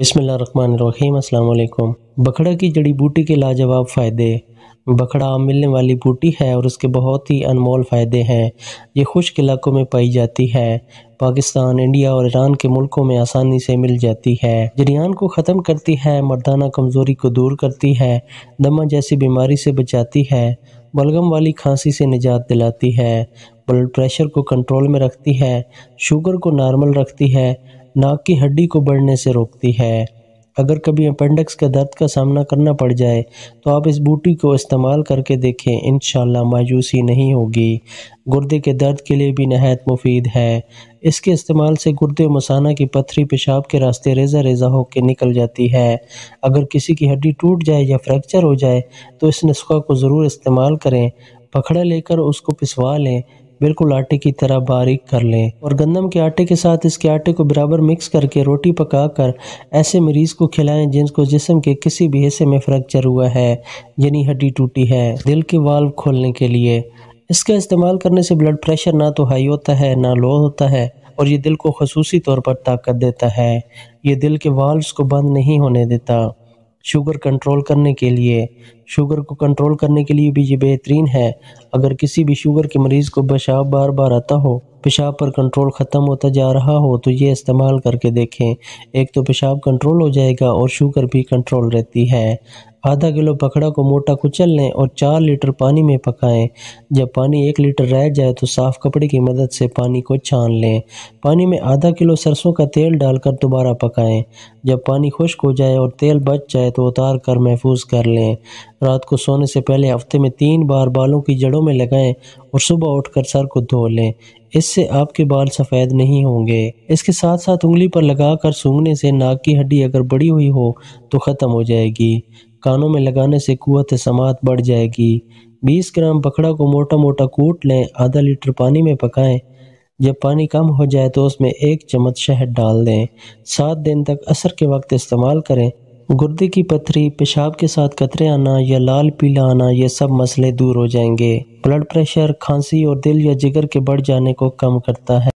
अस्सलाम अल्लाम बखड़ा की जड़ी बूटी के लाजवाब फ़ायदे बखड़ा मिलने वाली बूटी है और उसके बहुत ही अनमोल फ़ायदे हैं ये खुश्क इलाकों में पाई जाती है पाकिस्तान इंडिया और ईरान के मुल्कों में आसानी से मिल जाती है जरियान को ख़त्म करती है मर्दाना कमज़ोरी को दूर करती है दमा जैसी बीमारी से बचाती है बलगम वाली खांसी से निजात दिलाती है ब्लड प्रेशर को कंट्रोल में रखती है शुगर को नॉर्मल रखती है नाक की हड्डी को बढ़ने से रोकती है अगर कभी अपेंडिक्स के दर्द का सामना करना पड़ जाए तो आप इस बूटी को इस्तेमाल करके देखें इन मायूसी नहीं होगी गुर्दे के दर्द के लिए भी नहायत मुफीद है इसके इस्तेमाल से गुर्दे मसाना की पथरी पेशाब के रास्ते रेजा रेजा होकर निकल जाती है अगर किसी की हड्डी टूट जाए या फ्रैक्चर हो जाए तो इस नुस्खा को ज़रूर इस्तेमाल करें पखड़ा लेकर उसको पिसवा लें बिल्कुल आटे की तरह बारीक कर लें और गंदम के आटे के साथ इसके आटे को बराबर मिक्स करके रोटी पकाकर ऐसे मरीज को खिलाएं जिनको जिसम के किसी भी हिस्से में फ्रैक्चर हुआ है यानी हड्डी टूटी है दिल के वाल्व खोलने के लिए इसका इस्तेमाल करने से ब्लड प्रेशर ना तो हाई होता है ना लो होता है और ये दिल को खसूसी तौर पर ताकत देता है ये दिल के वाल्व को बंद नहीं होने देता शुगर कंट्रोल करने के लिए शुगर को कंट्रोल करने के लिए भी ये बेहतरीन है अगर किसी भी शुगर के मरीज़ को पेशाब बार बार आता हो पेशाब पर कंट्रोल ख़त्म होता जा रहा हो तो ये इस्तेमाल करके देखें एक तो पेशाब कंट्रोल हो जाएगा और शुगर भी कंट्रोल रहती है आधा किलो पकड़ा को मोटा कुचल लें और चार लीटर पानी में पकाएं जब पानी एक लीटर रह जाए तो साफ़ कपड़े की मदद से पानी को छान लें पानी में आधा किलो सरसों का तेल डालकर दोबारा पकाएं जब पानी खुश्क हो जाए और तेल बच जाए तो उतार कर महफूज कर लें रात को सोने से पहले हफ्ते में तीन बार बालों की जड़ों में लगाएं और सुबह उठकर सर को धो लें इससे आपके बाल सफ़ेद नहीं होंगे इसके साथ साथ उंगली पर लगा कर सूंघने से नाक की हड्डी अगर बड़ी हुई हो तो ख़त्म हो जाएगी कानों में लगाने से कुत समात बढ़ जाएगी बीस ग्राम पकड़ा को मोटा मोटा कूट लें आधा लीटर पानी में पकाएं जब पानी कम हो जाए तो उसमें एक चम्मच शहद डाल दें सात दिन तक असर के वक्त इस्तेमाल करें गुर्दे की पथरी पेशाब के साथ कतरे आना या लाल पीला आना ये सब मसले दूर हो जाएंगे ब्लड प्रेशर खांसी और दिल या जिगर के बढ़ जाने को कम करता है